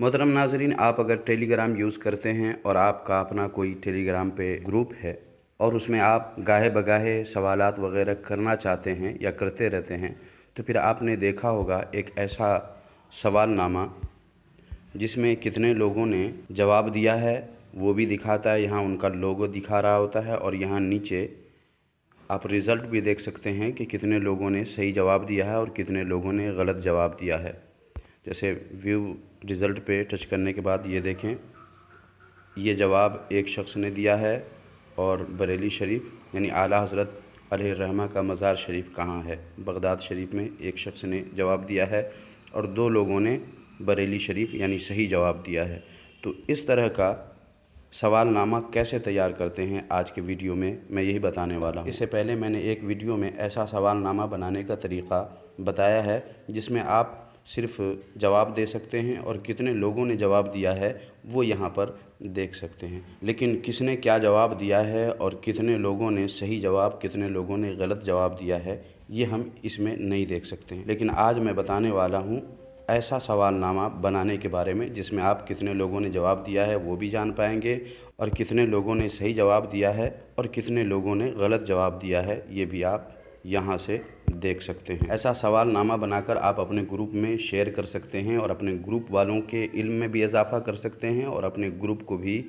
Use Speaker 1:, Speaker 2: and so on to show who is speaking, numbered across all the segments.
Speaker 1: मोहतरम नाजरीन आप अगर टेलीग्राम यूज़ करते हैं और आपका अपना कोई टेलीग्राम पे ग्रुप है और उसमें आप गाहे बगाहे सवाल वगैरह करना चाहते हैं या करते रहते हैं तो फिर आपने देखा होगा एक ऐसा सवालनामा जिसमें कितने लोगों ने जवाब दिया है वो भी दिखाता है यहाँ उनका लोगो दिखा रहा होता है और यहाँ नीचे आप रिज़ल्ट भी देख सकते हैं कि कितने लोगों ने सही जवाब दिया है और कितने लोगों ने गलत जवाब दिया है जैसे व्यू रिज़ल्ट पे टच करने के बाद ये देखें ये जवाब एक शख्स ने दिया है और बरेली शरीफ यानी आला हज़रत रहमा का मज़ार शरीफ कहाँ है बगदाद शरीफ में एक शख्स ने जवाब दिया है और दो लोगों ने बरेली शरीफ यानी सही जवाब दिया है तो इस तरह का सवालनामा कैसे तैयार करते हैं आज के वीडियो में मैं यही बताने वाला हूँ इससे पहले मैंने एक वीडियो में ऐसा सवाल नामा बनाने का तरीका बताया है जिसमें आप सिर्फ जवाब दे सकते हैं और कितने लोगों ने जवाब दिया है वो यहाँ पर देख सकते हैं लेकिन किसने क्या जवाब दिया है और कितने लोगों ने सही जवाब कितने लोगों ने गलत जवाब दिया है ये हम इसमें नहीं देख सकते हैं लेकिन आज मैं बताने वाला हूँ ऐसा सवालनामा बनाने के बारे में जिसमें आप कितने लोगों ने जवाब दिया है वो भी जान पाएंगे और कितने लोगों ने सही जवाब दिया है और कितने लोगों ने गलत जवाब दिया है ये भी आप यहाँ से देख सकते हैं ऐसा सवाल नामा बनाकर आप अपने ग्रुप में शेयर कर सकते हैं और अपने ग्रुप वालों के इल्म में भी इजाफा कर सकते हैं और अपने ग्रुप को भी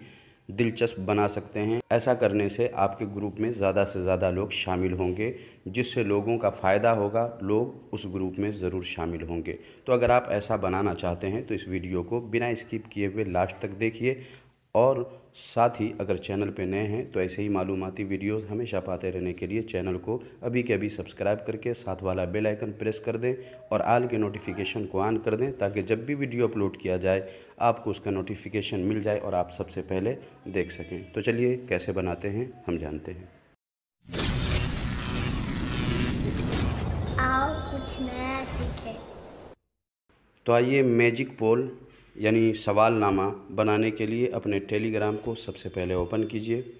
Speaker 1: दिलचस्प बना सकते हैं ऐसा करने से आपके ग्रुप में ज़्यादा से ज़्यादा लोग शामिल होंगे जिससे लोगों का फ़ायदा होगा लोग उस ग्रुप में ज़रूर शामिल होंगे तो अगर आप ऐसा बनाना चाहते हैं तो इस वीडियो को बिना स्किप किए हुए लास्ट तक देखिए और साथ ही अगर चैनल पे नए हैं तो ऐसे ही मालूमती वीडियोस हमेशा पाते रहने के लिए चैनल को अभी के अभी सब्सक्राइब करके साथ वाला बेल आइकन प्रेस कर दें और आल के नोटिफिकेशन को ऑन कर दें ताकि जब भी वीडियो अपलोड किया जाए आपको उसका नोटिफिकेशन मिल जाए और आप सबसे पहले देख सकें तो चलिए कैसे बनाते हैं हम जानते हैं आओ कुछ नया सीखें तो आइए मैजिक पोल यानी सवालनामा बनाने के लिए अपने टेलीग्राम को सबसे पहले ओपन कीजिए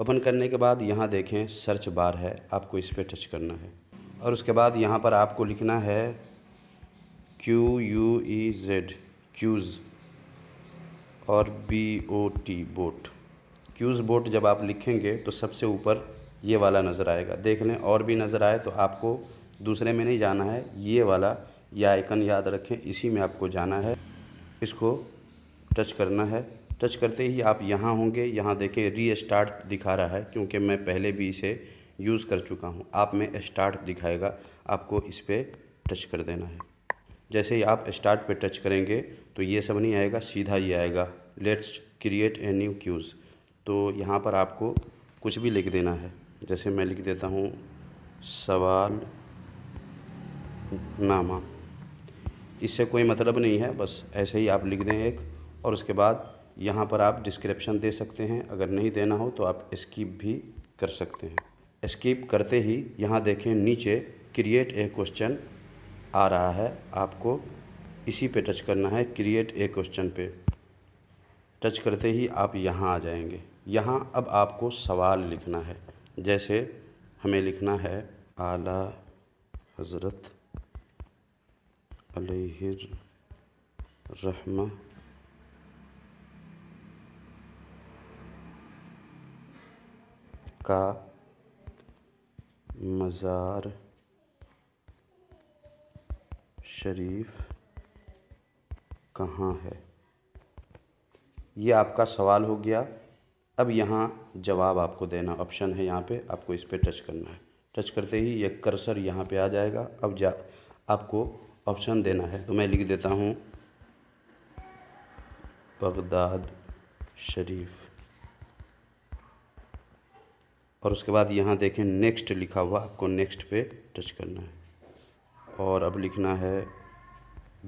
Speaker 1: ओपन करने के बाद यहाँ देखें सर्च बार है आपको इस पर टच करना है और उसके बाद यहाँ पर आपको लिखना है Q U E Z quiz और B O T bot quiz bot जब आप लिखेंगे तो सबसे ऊपर ये वाला नज़र आएगा देख लें और भी नज़र आए तो आपको दूसरे में नहीं जाना है ये वाला ये आइकन याद रखें इसी में आपको जाना है इसको टच करना है टच करते ही आप यहाँ होंगे यहाँ देखें री स्टार्ट दिखा रहा है क्योंकि मैं पहले भी इसे यूज़ कर चुका हूँ आप में स्टार्ट दिखाएगा आपको इस पर टच कर देना है जैसे ही आप स्टार्ट पे टच करेंगे तो ये सब नहीं आएगा सीधा ही आएगा let's create a new quiz तो यहाँ पर आपको कुछ भी लिख देना है जैसे मैं लिख देता हूँ सवाल नामा इससे कोई मतलब नहीं है बस ऐसे ही आप लिख दें एक और उसके बाद यहाँ पर आप डिस्क्रिप्शन दे सकते हैं अगर नहीं देना हो तो आप स्किप भी कर सकते हैं स्किप करते ही यहाँ देखें नीचे क्रिएट ए क्वेश्चन आ रहा है आपको इसी पे टच करना है क्रिएट ए क्वेश्चन पे टच करते ही आप यहाँ आ जाएंगे यहाँ अब आपको सवाल लिखना है जैसे हमें लिखना है आला हज़रत रहमा का मज़ार शरीफ कहाँ है ये आपका सवाल हो गया अब यहाँ जवाब आपको देना ऑप्शन है यहाँ पे आपको इस पर टच करना है टच करते ही ये कर्सर यहाँ पे आ जाएगा अब जा आपको ऑप्शन देना है तो मैं लिख देता हूँ बगदाद शरीफ और उसके बाद यहाँ देखें नेक्स्ट लिखा हुआ आपको नेक्स्ट पे टच करना है और अब लिखना है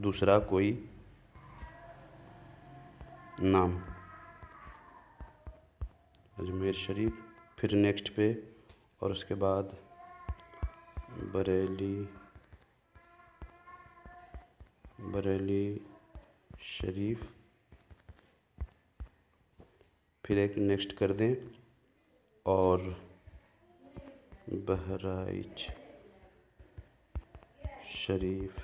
Speaker 1: दूसरा कोई नाम अजमेर शरीफ फिर नेक्स्ट पे और उसके बाद बरेली बरेली शरीफ फिर एक नेक्स्ट कर दें और बहराइच शरीफ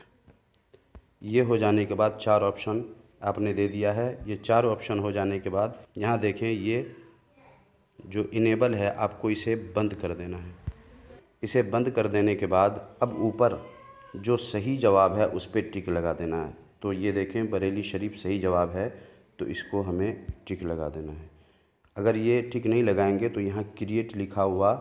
Speaker 1: ये हो जाने के बाद चार ऑप्शन आपने दे दिया है ये चार ऑप्शन हो जाने के बाद यहाँ देखें ये जो इनेबल है आपको इसे बंद कर देना है इसे बंद कर देने के बाद अब ऊपर जो सही जवाब है उस पर टिक लगा देना है तो ये देखें बरेली शरीफ सही जवाब है तो इसको हमें टिक लगा देना है अगर ये टिक नहीं लगाएंगे तो यहाँ क्रिएट लिखा हुआ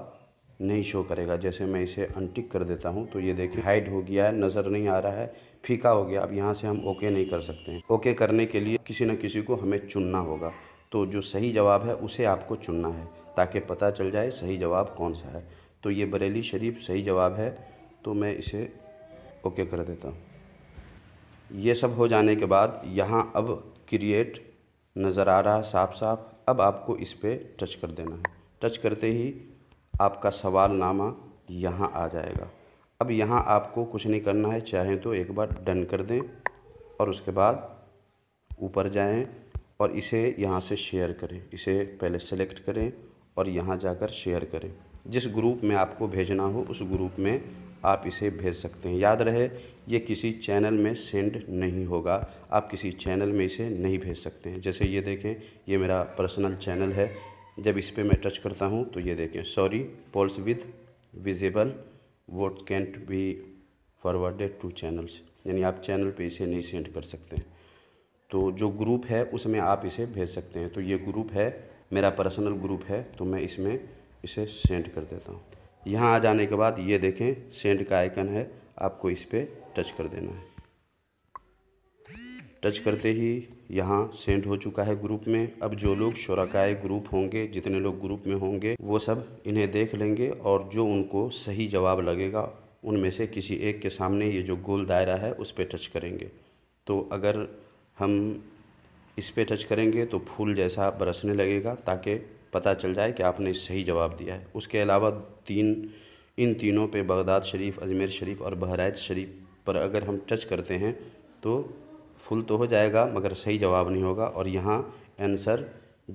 Speaker 1: नहीं शो करेगा जैसे मैं इसे अनटिक कर देता हूँ तो ये देखें हाइड हो गया है नज़र नहीं आ रहा है फीका हो गया अब यहाँ से हम ओके नहीं कर सकते हैं ओके करने के लिए किसी न किसी को हमें चुनना होगा तो जो सही जवाब है उसे आपको चुनना है ताकि पता चल जाए सही जवाब कौन सा है तो ये बरेली शरीफ सही जवाब है तो मैं इसे ओके कर देता हूँ ये सब हो जाने के बाद यहाँ अब क्रिएट नज़र आ रहा है साफ साफ अब आपको इस पर टच कर देना है टच करते ही आपका सवाल नामा यहाँ आ जाएगा अब यहाँ आपको कुछ नहीं करना है चाहें तो एक बार डन कर दें और उसके बाद ऊपर जाएं और इसे यहाँ से शेयर करें इसे पहले सेलेक्ट करें और यहाँ जाकर शेयर करें जिस ग्रुप में आपको भेजना हो उस ग्रुप में आप इसे भेज सकते हैं याद रहे ये किसी चैनल में सेंड नहीं होगा आप किसी चैनल में इसे नहीं भेज सकते हैं जैसे ये देखें ये मेरा पर्सनल चैनल है जब इस पर मैं टच करता हूँ तो ये देखें sorry polls with visible vote can't be forwarded to channels यानी आप चैनल पे इसे नहीं सेंड कर सकते हैं तो जो ग्रुप है उसमें आप इसे भेज सकते हैं तो ये ग्रुप है मेरा पर्सनल ग्रुप है तो मैं इसमें इसे सेंड कर देता हूँ यहाँ आ जाने के बाद ये देखें सेंड का आइकन है आपको इस पर टच कर देना है टच करते ही यहाँ सेंड हो चुका है ग्रुप में अब जो लोग शोराकाए ग्रुप होंगे जितने लोग ग्रुप में होंगे वो सब इन्हें देख लेंगे और जो उनको सही जवाब लगेगा उनमें से किसी एक के सामने ये जो गोल दायरा है उस पर टच करेंगे तो अगर हम इस पर टच करेंगे तो फूल जैसा बरसने लगेगा ताकि पता चल जाए कि आपने सही जवाब दिया है उसके अलावा तीन इन तीनों पे बगदाद शरीफ अजमेर शरीफ और बहराइच शरीफ पर अगर हम टच करते हैं तो फुल तो हो जाएगा मगर सही जवाब नहीं होगा और यहाँ आंसर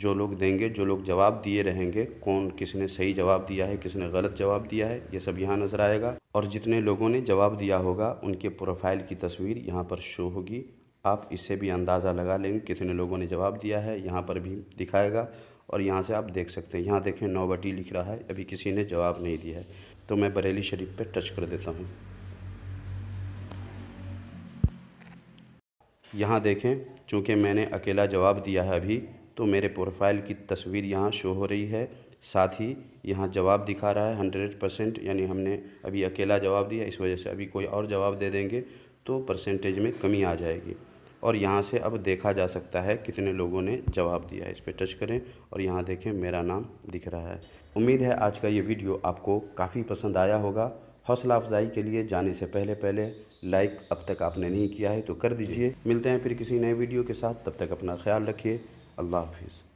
Speaker 1: जो लोग देंगे जो लोग जवाब दिए रहेंगे कौन किसने सही जवाब दिया है किसने गलत जवाब दिया है ये सब यहाँ नज़र आएगा और जितने लोगों ने जवाब दिया होगा उनके प्रोफाइल की तस्वीर यहाँ पर शो होगी आप इससे भी अंदाज़ा लगा लेंगे कितने लोगों ने जवाब दिया है यहाँ पर भी दिखाएगा और यहाँ से आप देख सकते हैं यहाँ देखें नौबटी लिख रहा है अभी किसी ने जवाब नहीं दिया है तो मैं बरेली शरीफ पर टच कर देता हूँ यहाँ देखें चूँकि मैंने अकेला जवाब दिया है अभी तो मेरे प्रोफाइल की तस्वीर यहाँ शो हो रही है साथ ही यहाँ जवाब दिखा रहा है हंड्रेड परसेंट यानी हमने अभी अकेला जवाब दिया इस वजह से अभी कोई और जवाब दे देंगे तो परसेंटेज में कमी आ जाएगी और यहाँ से अब देखा जा सकता है कितने लोगों ने जवाब दिया है इस पर टच करें और यहाँ देखें मेरा नाम दिख रहा है उम्मीद है आज का ये वीडियो आपको काफ़ी पसंद आया होगा हौसला अफजाई के लिए जाने से पहले पहले लाइक अब तक आपने नहीं किया है तो कर दीजिए मिलते हैं फिर किसी नए वीडियो के साथ तब तक अपना ख्याल रखिए अल्लाह हाफिज़